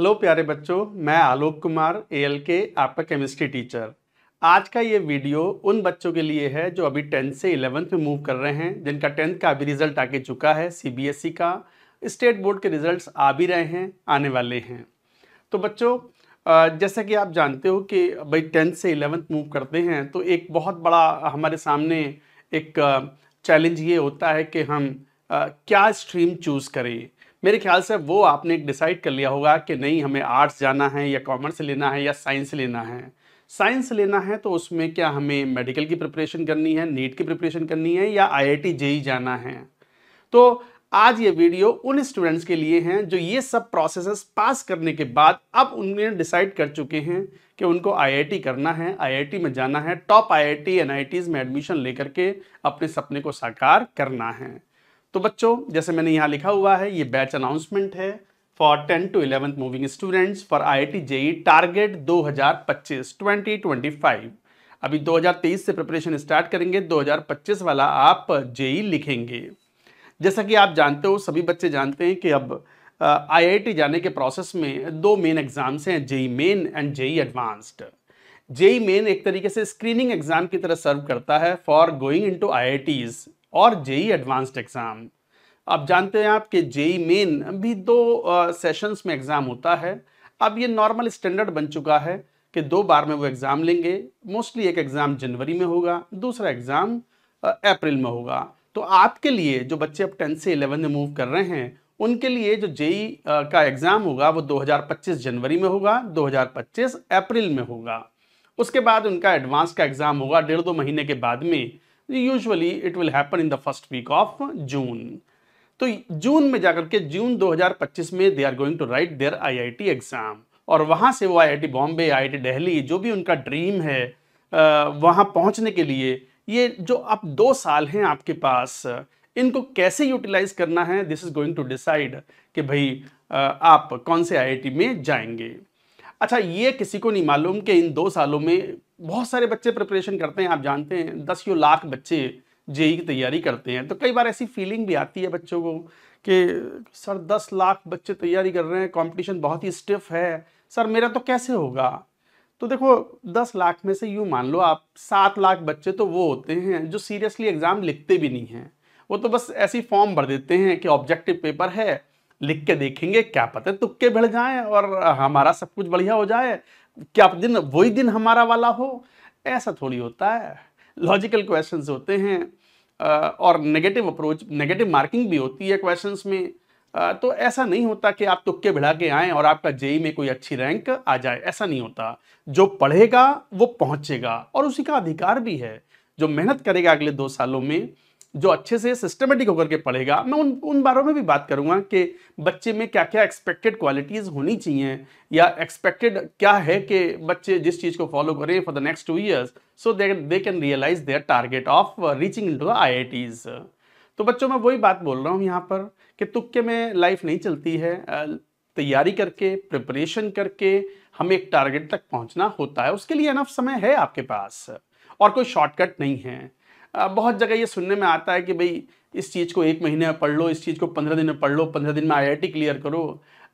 Hello प्यारे बच्चों मैं आलोक कुमार एल के आपका केमिस्ट्री टीचर आज का ये वीडियो उन बच्चों के लिए है जो अभी टेंथ से इलेवंथ में मूव कर रहे हैं जिनका टेंथ का अभी रिजल्ट आके चुका है सीबीएसई e का स्टेट बोर्ड के रिजल्ट्स आ भी रहे हैं आने वाले हैं तो बच्चों जैसा कि आप जानते हो कि भाई टेंथ से इलेवंथ मूव करते हैं तो एक बहुत बड़ा हमारे सामने एक चैलेंज ये होता है कि हम क्या स्ट्रीम चूज़ करें मेरे ख्याल से वो आपने डिसाइड कर लिया होगा कि नहीं हमें आर्ट्स जाना है या कॉमर्स लेना है या साइंस लेना है साइंस लेना है तो उसमें क्या हमें मेडिकल की प्रिपरेशन करनी है नीट की प्रिपरेशन करनी है या आईआईटी जेई e जाना है तो आज ये वीडियो उन स्टूडेंट्स के लिए हैं जो ये सब प्रोसेसेस पास करने के बाद अब उन्होंने डिसाइड कर चुके हैं कि उनको आईआईटी करना है आईआईटी में जाना है टॉप आईआईटी एनआईटीज में एडमिशन लेकर के अपने सपने को साकार करना है तो बच्चों जैसे मैंने यहाँ लिखा हुआ है ये बैच अनाउंसमेंट है for ten to eleventh moving students for I I T JEE target दो हजार पच्चीस ट्वेंटी ट्वेंटी फाइव अभी दो हजार तेईस से प्रिपरेशन स्टार्ट करेंगे दो हजार पच्चीस वाला आप जेई e लिखेंगे जैसा कि आप जानते हो सभी बच्चे जानते हैं कि अब आई आई टी जाने के प्रोसेस में दो मेन एग्ज़ाम्स हैं JEE main and JEE advanced JEE main एक तरीके से स्क्रीनिंग एग्ज़ाम की तरह सर्व करता है for going into I I Ts और जेई एडवांस्ड एग्ज़ाम आप जानते हैं आप कि जेई मेन भी दो सेशंस में एग्ज़ाम होता है अब ये नॉर्मल स्टैंडर्ड बन चुका है कि दो बार में वो एग्ज़ाम लेंगे मोस्टली एक एग्ज़ाम जनवरी में होगा दूसरा एग्ज़ाम अप्रैल में होगा तो आपके लिए जो बच्चे अब टेंथ से इलेवन में मूव कर रहे हैं उनके लिए जो जेई का एग्ज़ाम होगा वो 2025 जनवरी में होगा 2025 अप्रैल में होगा उसके बाद उनका एडवांस का एग्ज़ाम होगा डेढ़ दो महीने के बाद में usually it will happen in the first week of June तो जून में जाकर के जून 2025 में they are going to write their IIT exam और वहाँ से वो आईआईटी बॉम्बे आईआईटी दिल्ली जो भी उनका ड्रीम है वहाँ पहुँचने के लिए ये जो अब दो साल हैं आपके पास इनको कैसे यूटिलाइज करना है this is going to decide कि भाई आप कौन से आईआईटी में जाएंगे अच्छा ये किसी को नहीं मालूम कि इन दो सालों में बहुत सारे बच्चे प्रिपरेशन करते हैं आप जानते हैं दस यो लाख बच्चे जेई की तैयारी करते हैं तो कई बार ऐसी फीलिंग भी आती है बच्चों को कि सर दस लाख बच्चे तैयारी कर रहे हैं कंपटीशन बहुत ही स्टिफ है सर मेरा तो कैसे होगा तो देखो दस लाख में से यूँ मान लो आप सात लाख बच्चे तो वो होते हैं जो सीरियसली एग्ज़ाम लिखते भी नहीं हैं वो तो बस ऐसी फॉर्म भर देते हैं कि ऑब्जेक्टिव पेपर है लिख के देखेंगे क्या पता तुक्के भिड़ जाए और हमारा सब कुछ बढ़िया हो जाए क्या दिन वही दिन हमारा वाला हो ऐसा थोड़ी होता है लॉजिकल क्वेश्चंस होते हैं और नेगेटिव अप्रोच नेगेटिव मार्किंग भी होती है क्वेश्चंस में तो ऐसा नहीं होता कि आप तुक्के भिड़ा के आएँ और आपका जेई में कोई अच्छी रैंक आ जाए ऐसा नहीं होता जो पढ़ेगा वो पहुँचेगा और उसी का अधिकार भी है जो मेहनत करेगा अगले दो सालों में जो अच्छे से सिस्टमेटिक होकर के पढ़ेगा मैं उन उन बारों में भी बात करूंगा कि बच्चे में क्या क्या एक्सपेक्टेड क्वालिटीज़ होनी चाहिए या एक्सपेक्टेड क्या है कि बच्चे जिस चीज़ को फॉलो करें for the next two years so they they can realise their target of reaching into the I तो बच्चों मैं वही बात बोल रहा हूँ यहाँ पर कि तुक्के में लाइफ नहीं चलती है तैयारी करके प्रिपरेशन करके हमें एक टारगेट तक पहुँचना होता है उसके लिए अनफ समय है आपके पास और कोई शॉर्टकट नहीं है बहुत जगह ये सुनने में आता है कि भाई इस चीज़ को एक महीने में पढ़ लो इस चीज़ को पंद्रह दिन में पढ़ लो पंद्रह दिन में आईआईटी क्लियर करो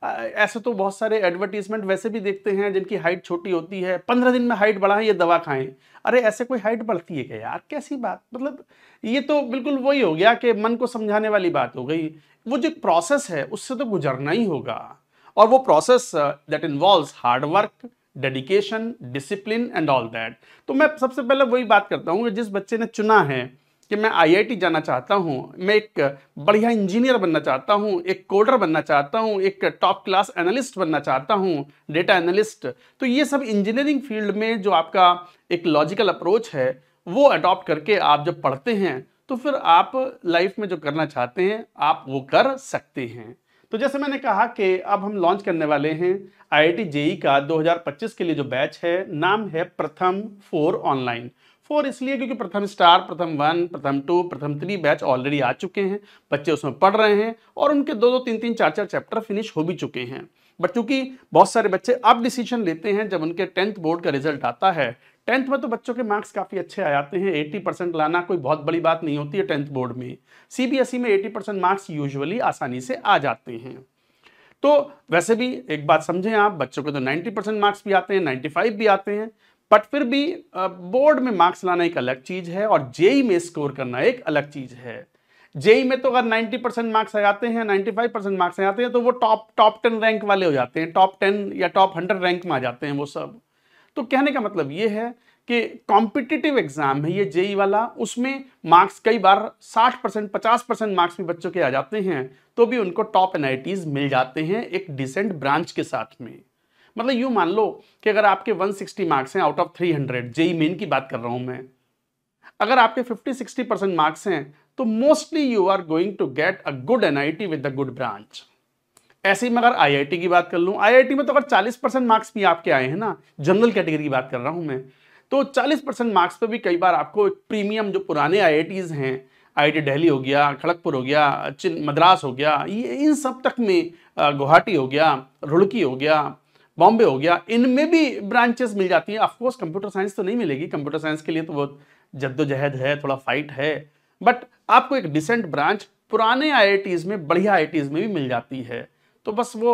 ऐसे तो बहुत सारे एडवर्टीजमेंट वैसे भी देखते हैं जिनकी हाइट छोटी होती है पंद्रह दिन में हाइट बढ़ाएं ये दवा खाएं अरे ऐसे कोई हाइट बढ़ती है क्या यार कैसी बात मतलब ये तो बिल्कुल वही हो गया कि मन को समझाने वाली बात हो गई वो जो प्रोसेस है उससे तो गुजरना ही होगा और वो process that involve hard work dedication discipline and all that तो मैं सबसे पहले वही बात करता हूँ कि जिस बच्चे ने चुना है कि मैं आईआईटी जाना चाहता हूँ मैं एक बढ़िया इंजीनियर बनना चाहता हूँ एक कोडर बनना चाहता हूँ एक टॉप क्लास एनालिस्ट बनना चाहता हूँ डेटा एनालिस्ट तो ये सब इंजीनियरिंग फील्ड में जो आपका एक लॉजिकल अप्रोच है वो अडॉप्ट करके आप जब पढ़ते हैं तो फिर आप लाइफ में जो करना चाहते हैं आप वो कर सकते हैं तो जैसे मैंने कहा कि अब हम लॉन्च करने वाले हैं आई जेई e का 2025 के लिए जो बैच है नाम है प्रथम फोर ऑनलाइन फोर इसलिए क्योंकि प्रथम स्टार प्रथम वन प्रथम टू प्रथम थ्री बैच ऑलरेडी आ चुके हैं बच्चे उसमें पढ़ रहे हैं और उनके दो दो तीन तीन चार चार चैप्टर फिनिश हो भी चुके हैं बट चूंकि बहुत सारे बच्चे अब डिसीजन लेते हैं जब उनके टेंथ बोर्ड का रिजल्ट आता है टेंथ में तो बच्चों के मार्क्स काफ़ी अच्छे आ जाते हैं 80 परसेंट लाना कोई बहुत बड़ी बात नहीं होती है टेंथ बोर्ड में सीबीएसई e में 80 परसेंट मार्क्स यूजुअली आसानी से आ जाते हैं तो वैसे भी एक बात समझें आप बच्चों के तो 90 परसेंट मार्क्स भी आते हैं 95 भी आते हैं बट फिर भी बोर्ड में मार्क्स लाना एक अलग चीज़ है और जेई में स्कोर करना एक अलग चीज़ है जेई में तो अगर नाइन्टी परसेंट मार्क्स आ जाते हैं फाइव परसेंट मार्क्स आ जाते हैं तो वो टॉप टॉप टेन रैंक वाले हो जाते हैं टॉप टेन या टॉप हंड्रेड रैंक में आ जाते हैं वो सब तो कहने का मतलब ये है कि कॉम्पिटिटिव एग्जाम है ये जेई वाला उसमें मार्क्स कई बार 60 परसेंट पचास परसेंट मार्क्स भी बच्चों के आ जाते हैं तो भी उनको टॉप एन मिल जाते हैं एक डिसेंट ब्रांच के साथ में मतलब यू मान लो कि अगर आपके 160 मार्क्स हैं आउट ऑफ 300 जेई मेन की बात कर रहा हूं मैं अगर आपके 50-60 परसेंट मार्क्स हैं तो mostly you are going to get a good NIT with a good branch ऐसे ही मैं अगर आईआईटी की बात कर लूँ आईआईटी में तो अगर 40 परसेंट मार्क्स भी आपके आए हैं ना जनरल कैटेगरी की बात कर रहा हूँ मैं तो 40 परसेंट मार्क्स पर भी कई बार आपको एक प्रीमियम जो पुराने आई हैं आई दिल्ली हो गया खड़गपुर हो गया चिन मद्रास हो गया ये इन सब तक में गुवाहाटी हो गया रुड़की हो गया बॉम्बे हो गया इनमें भी ब्रांचेस मिल जाती हैं ऑफकोर्स कंप्यूटर साइंस तो नहीं मिलेगी कंप्यूटर साइंस के लिए तो बहुत जद्दोजहद है थोड़ा फाइट है बट आपको एक डिसेंट ब्रांच पुराने आई में बढ़िया आई में भी मिल जाती है तो बस वो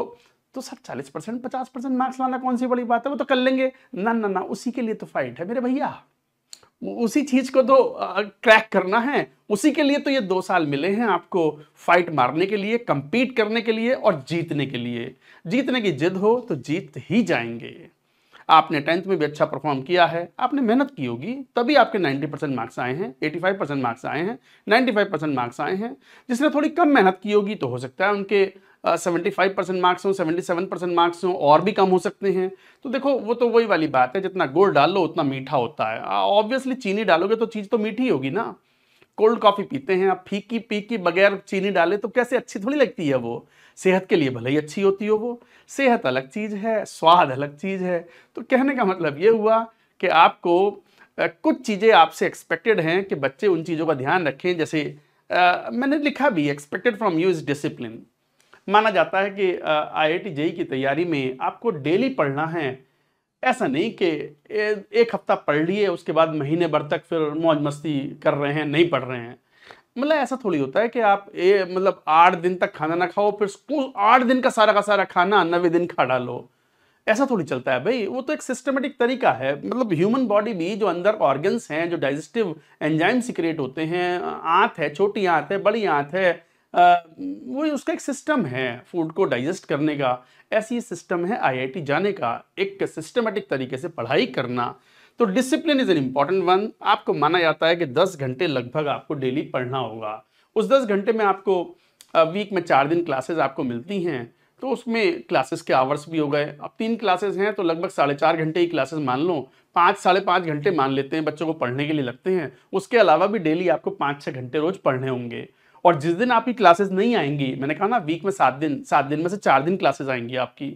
तो सर चालीस परसेंट पचास परसेंट मार्क्स लाना कौन सी बड़ी बात है वो तो कर लेंगे ना ना ना उसी के लिए तो फाइट है मेरे भैया उसी चीज को तो क्रैक करना है उसी के लिए तो ये दो साल मिले हैं आपको फाइट मारने के लिए कंपीट करने के लिए और जीतने के लिए जीतने की जिद हो तो जीत ही जाएंगे आपने टेंथ में भी अच्छा परफॉर्म किया है आपने मेहनत की होगी तभी आपके 90 परसेंट मार्क्स आए हैं 85 परसेंट मार्क्स आए हैं 95 परसेंट मार्क्स आए हैं जिसने थोड़ी कम मेहनत की होगी तो हो सकता है उनके सेवेंटी फाइव परसेंट मार्क्स हों सेवेंटी सेवन परसेंट मार्क्स हों और भी कम हो सकते हैं तो देखो वो तो वही वाली बात है जितना गुड़ लो उतना मीठा होता है ऑब्वियसली चीनी डालोगे तो चीज़ तो मीठी होगी ना कोल्ड कॉफ़ी पीते हैं आप फीकी पीकी बगैर चीनी डाले तो कैसे अच्छी थोड़ी लगती है वो सेहत के लिए भले ही अच्छी होती हो वो सेहत अलग चीज़ है स्वाद अलग चीज़ है तो कहने का मतलब ये हुआ कि आपको कुछ चीज़ें आपसे एक्सपेक्टेड हैं कि बच्चे उन चीज़ों का ध्यान रखें जैसे आ, मैंने लिखा भी expected from you is discipline माना जाता है कि आई आई टी जेई की तैयारी में आपको डेली पढ़ना है ऐसा नहीं कि एक हफ्ता पढ़ लिए उसके बाद महीने भर तक फिर मौज मस्ती कर रहे हैं नहीं पढ़ रहे हैं मतलब ऐसा थोड़ी होता है कि आप ये मतलब आठ दिन तक खाना ना खाओ फिर आठ दिन का सारा का सारा खाना नवे दिन खा डालो ऐसा थोड़ी चलता है भाई वो तो एक सिस्टमेटिक तरीका है मतलब ह्यूमन बॉडी भी जो अंदर ऑर्गन्स हैं जो डाइजेस्टिव एंजाइम सिक्रेट होते हैं आँत है छोटी आँत है बड़ी आँत है आ, वो उसका एक सिस्टम है फूड को डाइजेस्ट करने का ऐसी सिस्टम है आईआईटी जाने का एक सिस्टमेटिक तरीके से पढ़ाई करना तो discipline is an important one आपको माना जाता है कि दस घंटे लगभग आपको डेली पढ़ना होगा उस दस घंटे में आपको वीक में चार दिन क्लासेज आपको मिलती हैं तो उसमें क्लासेस के आवर्स भी हो गए अब तीन क्लासेस हैं तो लगभग साढ़े चार घंटे ही क्लासेस मान लो पाँच साढ़े पाँच घंटे मान लेते हैं बच्चों को पढ़ने के लिए लगते हैं उसके अलावा भी डेली आपको पाँच छः घंटे रोज पढ़ने होंगे और जिस दिन आपकी क्लासेस नहीं आएंगी मैंने कहा ना वीक में सात दिन सात दिन में से चार दिन क्लासेस आएंगी आपकी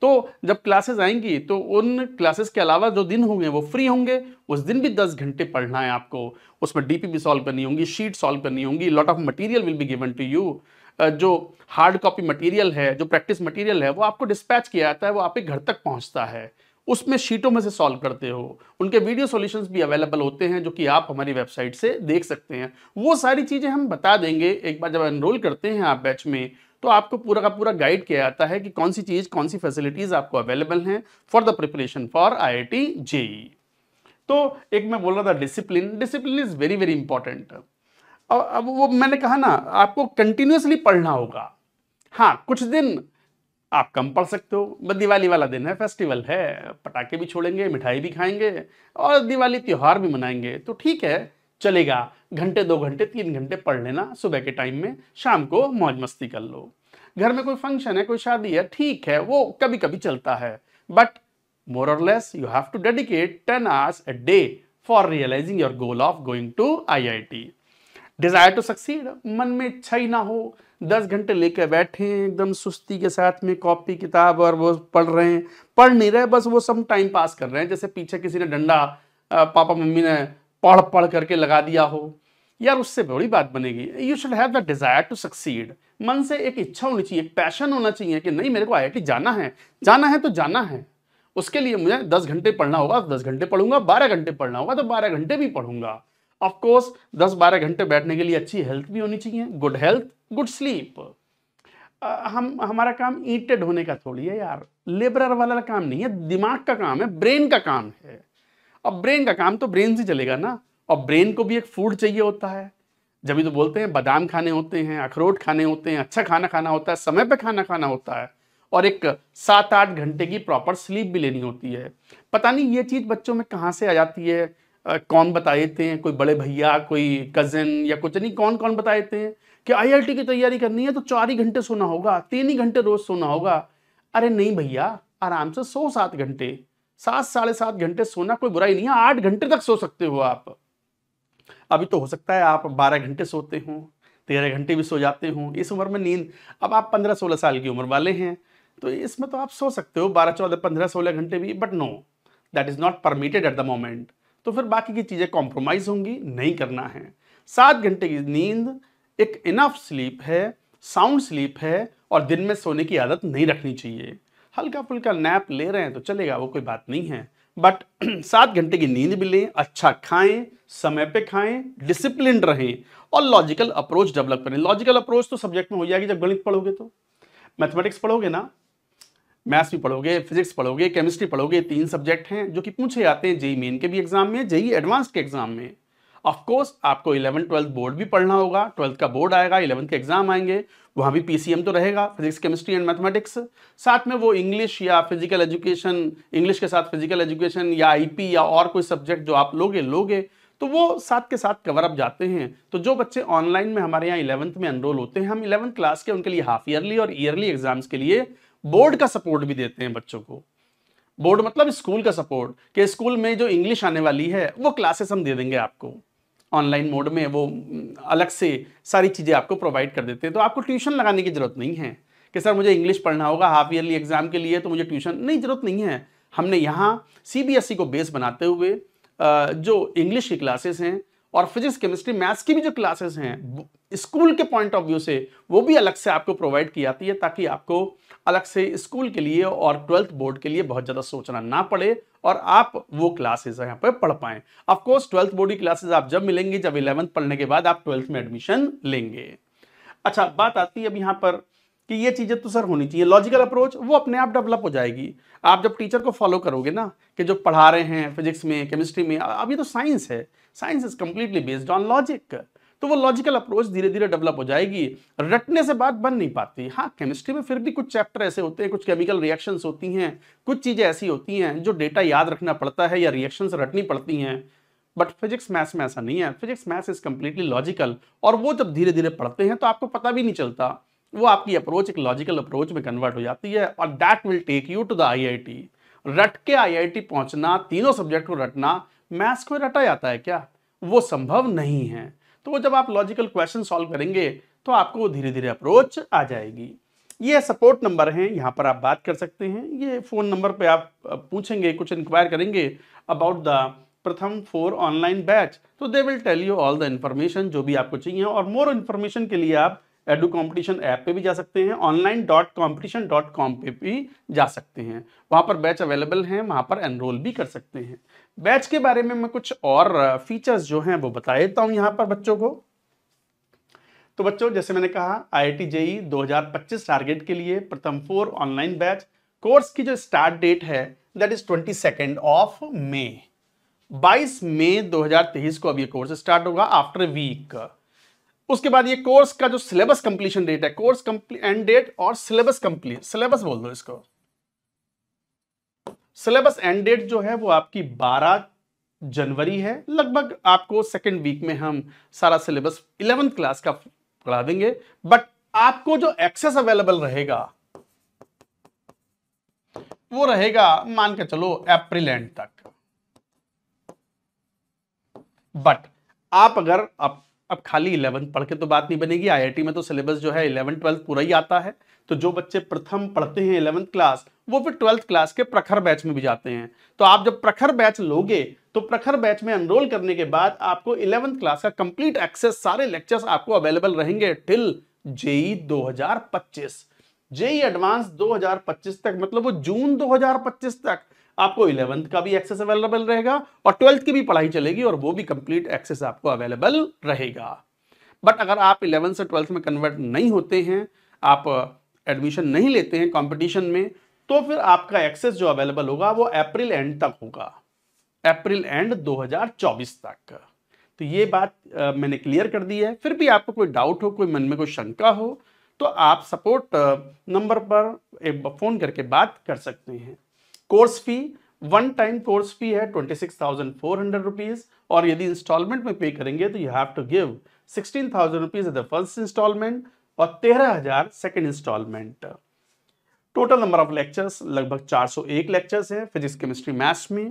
तो जब क्लासेस आएंगी तो उन क्लासेस के अलावा जो दिन होंगे वो फ्री होंगे उस दिन भी दस घंटे पढ़ना है आपको उसमें डी भी सॉल्व करनी होगी शीट सॉल्व करनी होगी lot of material will be given to you जो हार्ड कॉपी मटेरियल है जो प्रैक्टिस मटेरियल है वो आपको डिस्पैच किया जाता है वो आपके घर तक पहुँचता है उसमें शीटों में से सॉल्व करते हो उनके वीडियो सॉल्यूशंस भी अवेलेबल होते हैं जो कि आप हमारी वेबसाइट से देख सकते हैं वो सारी चीज़ें हम बता देंगे एक बार जब एनरोल करते हैं आप बैच में तो आपको पूरा का पूरा गाइड किया जाता है कि कौन सी चीज़ कौन सी फैसिलिटीज़ आपको अवेलेबल हैं for the preparation for I I तो एक मैं बोल रहा था discipline discipline is very very important अब वो मैंने कहा ना आपको कंटिन्यूसली पढ़ना होगा हाँ कुछ दिन आप कम पढ़ सकते हो दिवाली वाला दिन है फेस्टिवल है पटाखे भी छोड़ेंगे मिठाई भी खाएंगे और दिवाली त्यौहार भी मनाएंगे तो ठीक है चलेगा घंटे दो घंटे तीन घंटे पढ़ लेना सुबह के टाइम में शाम को मौज मस्ती कर लो घर में कोई फंक्शन है कोई शादी है ठीक है वो कभी कभी चलता है but more or less you have to dedicate 10 hours a day for realizing of going to I I T desire to succeed मन में इच्छा ही ना हो दस घंटे लेकर बैठे एकदम सुस्ती के साथ में कॉपी किताब और वो पढ़ रहे हैं पढ़ नहीं रहे बस वो सब टाइम पास कर रहे हैं जैसे पीछे किसी ने डंडा पापा मम्मी ने पढ़ पढ़ करके लगा दिया हो यार उससे बड़ी बात बनेगी you should have the desire to succeed मन से एक इच्छा होनी चाहिए एक पैशन होना चाहिए कि नहीं मेरे को आई जाना है जाना है तो जाना है उसके लिए मुझे दस घंटे पढ़ना होगा दस घंटे पढ़ूंगा बारह घंटे पढ़ना होगा तो बारह घंटे भी पढ़ूंगा ऑफकोर्स दस बारह घंटे बैठने के लिए अच्छी हेल्थ भी होनी चाहिए गुड हेल्थ गुड स्लीप हम हमारा काम ईटेड होने का थोड़ी है यार लेबर वाला काम नहीं है दिमाग का काम है ब्रेन का काम है अब ब्रेन का काम तो ब्रेन से चलेगा ना और ब्रेन को भी एक फूड चाहिए होता है जब तो बोलते हैं बादाम खाने होते हैं अखरोट खाने होते हैं अच्छा खाना खाना होता है समय पर खाना खाना होता है और एक सात आठ घंटे की प्रॉपर स्लीप भी लेनी होती है पता नहीं ये चीज़ बच्चों में कहाँ से आ जाती है आ, कौन बताए थे कोई बड़े भैया कोई कज़न या कुछ नहीं कौन कौन बताए थे हैं कि आईआईटी की तैयारी करनी है तो चार ही घंटे सोना होगा तीन ही घंटे रोज़ सोना होगा अरे नहीं भैया आराम से सो सात घंटे सात साढ़े सात घंटे सोना कोई बुराई नहीं है आठ घंटे तक सो सकते हो आप अभी तो हो सकता है आप बारह घंटे सोते हो तेरह घंटे भी सो जाते हो इस उम्र में नींद अब आप पंद्रह सोलह साल की उम्र वाले हैं तो इसमें तो आप सो सकते हो बारह चौदह पंद्रह सोलह घंटे भी but no that is not permitted at the moment तो फिर बाकी की चीज़ें कॉम्प्रोमाइज़ होंगी नहीं करना है सात घंटे की नींद एक इनफ स्लीप है साउंड स्लीप है और दिन में सोने की आदत नहीं रखनी चाहिए हल्का फुल्का नैप ले रहे हैं तो चलेगा वो कोई बात नहीं है बट सात घंटे की नींद भी लें अच्छा खाएं समय पे खाएं डिसिप्लिन रहें और लॉजिकल अप्रोच डेवलप करें लॉजिकल अप्रोच तो सब्जेक्ट में हो जाएगी जब गणित पढ़ोगे तो मैथमेटिक्स पढ़ोगे ना मैथ्स भी पढ़ोगे फिजिक्स पढ़ोगे केमिस्ट्री पढ़ोगे तीन सब्जेक्ट हैं जो कि पूछे जाते हैं जेई मेन के भी एग्जाम में जेई एडवांस के एग्जाम में ऑफकोर्स आपको इलेवन ट्वेल्थ बोर्ड भी पढ़ना होगा ट्वेल्थ का बोर्ड आएगा इलेवंथ के एग्जाम आएंगे वहाँ भी पी तो रहेगा फिजिक्स केमिस्ट्री एंड मैथमेटिक्स साथ में वो इंग्लिश या फिजिकल एजुकेशन इंग्लिश के साथ फिजिकल एजुकेशन या आई या और कोई सब्जेक्ट जो आप लोगे लोगे तो वो साथ के साथ कवर अप जाते हैं तो जो बच्चे ऑनलाइन में हमारे यहाँ इलेवंथ में एनरोल होते हैं हम इलेवंथ क्लास के उनके लिए हाफ ईयरली और ईयरली एग्जाम्स के लिए बोर्ड का सपोर्ट भी देते हैं बच्चों को बोर्ड मतलब स्कूल का सपोर्ट कि स्कूल में जो इंग्लिश आने वाली है वो क्लासेस हम दे देंगे आपको ऑनलाइन मोड में वो अलग से सारी चीज़ें आपको प्रोवाइड कर देते हैं तो आपको ट्यूशन लगाने की ज़रूरत नहीं है कि सर मुझे इंग्लिश पढ़ना होगा हाफ ईयरली एग्ज़ाम के लिए तो मुझे ट्यूशन नहीं ज़रूरत नहीं है हमने यहाँ सी e को बेस बनाते हुए जो इंग्लिश की क्लासेस हैं और फिजिक्स केमिस्ट्री मैथ्स की भी जो क्लासेस हैं स्कूल के पॉइंट ऑफ व्यू से वो भी अलग से आपको प्रोवाइड की जाती है ताकि आपको अलग से स्कूल के लिए और ट्वेल्थ बोर्ड के लिए बहुत ज़्यादा सोचना ना पड़े और आप वो क्लासेस यहाँ पर पढ़ पाए ऑफकोर्स ट्वेल्थ बोर्ड की क्लासेस आप जब मिलेंगे जब इलेवंथ पढ़ने के बाद आप ट्वेल्थ में एडमिशन लेंगे अच्छा बात आती है अब यहाँ पर कि ये चीज़ें तो सर होनी चाहिए लॉजिकल अप्रोच वो अपने आप डेवलप हो जाएगी आप जब टीचर को फॉलो करोगे ना कि जो पढ़ा रहे हैं फिजिक्स में केमिस्ट्री में अब ये तो साइंस है science is completely based on logic तो वो लॉजिकल अप्रोच धीरे धीरे डेवलप हो जाएगी रटने से बात बन नहीं पाती हाँ केमिस्ट्री में फिर भी कुछ चैप्टर ऐसे होते हैं कुछ केमिकल रिएक्शंस होती हैं कुछ चीज़ें ऐसी होती हैं जो डेटा याद रखना पड़ता है या रिएक्शंस रटनी पड़ती हैं बट फिजिक्स मैथ्स में ऐसा नहीं है physics maths is completely logical और वो जब धीरे धीरे पढ़ते हैं तो आपको पता भी नहीं चलता वो आपकी अप्रोच एक लॉजिकल अप्रोच में कन्वर्ट हो जाती है और that will take you to the IIT रट के आईआईटी पहुंचना तीनों सब्जेक्ट को रटना मैथ्स को रटा जाता है क्या वो संभव नहीं है तो जब आप लॉजिकल क्वेश्चन सॉल्व करेंगे तो आपको धीरे धीरे अप्रोच आ जाएगी ये सपोर्ट नंबर हैं यहाँ पर आप बात कर सकते हैं ये फ़ोन नंबर पे आप पूछेंगे कुछ इंक्वायर करेंगे about the Pratham for online batch तो they will tell you all the information जो भी आपको चाहिए और मोर इन्फॉर्मेशन के लिए आप एडू कॉम्पिटिशन ऐप पे भी जा सकते हैं online dot competition dot com पे भी जा सकते हैं वहाँ पर बैच अवेलेबल हैं वहाँ पर एनरोल भी कर सकते हैं बैच के बारे में मैं कुछ और फीचर्स जो हैं वो बता देता हूँ यहाँ पर बच्चों को तो बच्चों जैसे मैंने कहा आई आई जेई टारगेट के लिए प्रथम फोर ऑनलाइन बैच कोर्स की जो स्टार्ट डेट है that is twenty second of May 22 मई 2023 को अब ये कोर्स स्टार्ट होगा आफ्टर वीक उसके बाद ये कोर्स का जो सिलेबस कंप्लीशन डेट है कोर्स एंड डेट और सिलेबस कंप्लीट सिलेबस बोल दो इसको सिलेबस एंड डेट जो है वो आपकी 12 जनवरी है लगभग आपको सेकेंड वीक में हम सारा सिलेबस इलेवेंथ क्लास का पढ़ा देंगे बट आपको जो एक्सेस अवेलेबल रहेगा वो रहेगा मान के चलो अप्रैल एंड तक बट आप अगर अब अब खाली इलेवंथ पढ़ के तो बात नहीं बनेगी आईआईटी में तो सिलेबस जो है इलेवन ट्वेल्थ पूरा ही आता है तो जो बच्चे प्रथम पढ़ते हैं इलेवंथ क्लास वो फिर ट्वेल्थ क्लास के प्रखर बैच में भी जाते हैं तो आप जब प्रखर बैच लोगे तो प्रखर बैच में एनरोल करने के बाद आपको इलेवंथ क्लास का कंप्लीट एक्सेस सारे लेक्चर्स आपको अवेलेबल रहेंगे टिल जेई 2025 जेई एडवांस 2025 तक मतलब वो जून 2025 तक आपको इलेवंथ का भी एक्सेस अवेलेबल रहेगा और ट्वेल्थ की भी पढ़ाई चलेगी और वो भी कंप्लीट एक्सेस आपको अवेलेबल रहेगा बट अगर आप इलेवंथ से ट्वेल्थ में कन्वर्ट नहीं होते हैं आप एडमिशन नहीं लेते हैं कंपटीशन में तो फिर आपका एक्सेस जो अवेलेबल होगा वो अप्रैल एंड तक होगा अप्रैल एंड 2024 तक तो ये बात आ, मैंने क्लियर कर दी है फिर भी आपको कोई डाउट हो कोई मन में कोई शंका हो तो आप सपोर्ट नंबर पर एक फ़ोन करके बात कर सकते हैं course fee one time course fee है twenty six thousand four hundred rupees और यदि इंस्टॉलमेंट में पे करेंगे तो you have to give sixteen thousand rupees is the first instalment और तेरह हजार second instalment total number of lectures लगभग 401 लेक्चर्स हैं फिजिक्स केमिस्ट्री मैथ्स में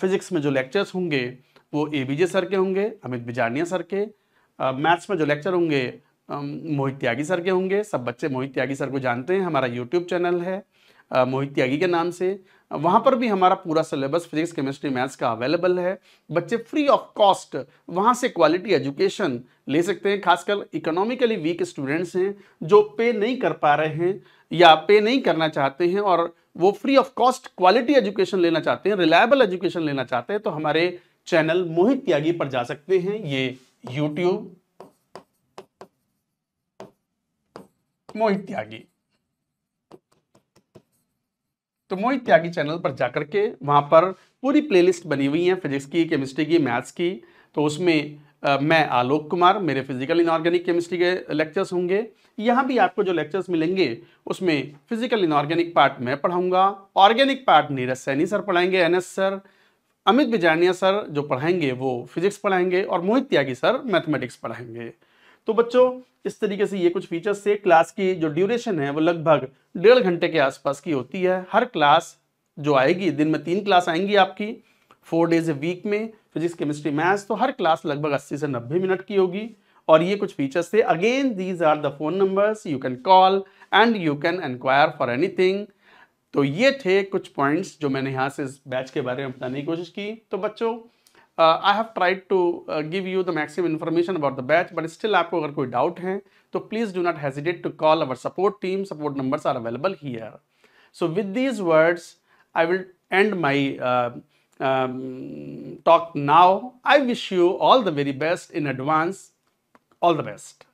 फिजिक्स में जो लेक्चर्स होंगे वो ए बी जे सर के होंगे अमित बिजानिया सर के मैथ्स में जो लेक्चर होंगे मोहित त्यागी सर के होंगे सब बच्चे मोहित त्यागी सर को जानते हैं हमारा यूट्यूब चैनल है मोहित त्यागी के नाम से वहाँ पर भी हमारा पूरा सिलेबस फिजिक्स केमिस्ट्री मैथ्स का अवेलेबल है बच्चे फ्री ऑफ कॉस्ट वहाँ से क्वालिटी एजुकेशन ले सकते हैं खासकर इकोनॉमिकली वीक स्टूडेंट्स हैं जो पे नहीं कर पा रहे हैं या पे नहीं करना चाहते हैं और वो free of cost quality education लेना चाहते हैं रिलायबल एजुकेशन लेना चाहते हैं तो हमारे चैनल मोहित त्यागी पर जा सकते हैं ये यूट्यूब मोहित त्यागी तो मोहित त्यागी चैनल पर जाकर के वहाँ पर पूरी प्लेलिस्ट बनी हुई है फिजिक्स की केमिस्ट्री की मैथ्स की तो उसमें आ, मैं आलोक कुमार मेरे फिजिकल इनऑर्गेनिक केमिस्ट्री के लेक्चर्स होंगे यहाँ भी आपको जो लेक्चर्स मिलेंगे उसमें फिजिकल इनऑर्गेनिक पार्ट मैं पढ़ाऊँगा organic part Neeraj Saini sir पढ़ाएंगे and sir Amit Bijania sir जो पढ़ाएंगे वो फिजिक्स पढ़ाएंगे और मोहित त्यागी सर मैथमेटिक्स पढ़ाएंगे तो बच्चों इस तरीके से ये कुछ फीचर्स थे क्लास की जो ड्यूरेशन है वो लगभग डेढ़ घंटे के आसपास की होती है हर क्लास जो आएगी दिन में तीन क्लास आएंगी आपकी फोर डेज ए वीक में फिजिक्स केमिस्ट्री मैथ्स तो हर क्लास लगभग 80 से 90 मिनट की होगी और ये कुछ फीचर्स थे again these are the phone numbers you can call and you can inquire for anything तो ये थे कुछ पॉइंट्स जो मैंने यहाँ से इस बैच के बारे में बताने की कोशिश की तो बच्चों Uh, I have tried to uh, give you the maximum information about the batch, but still you have any doubt है please do not hesitate to call our support team. Support numbers are available here. So with these words, I will end my uh, um, talk now. I wish you all the very best in advance. All the best.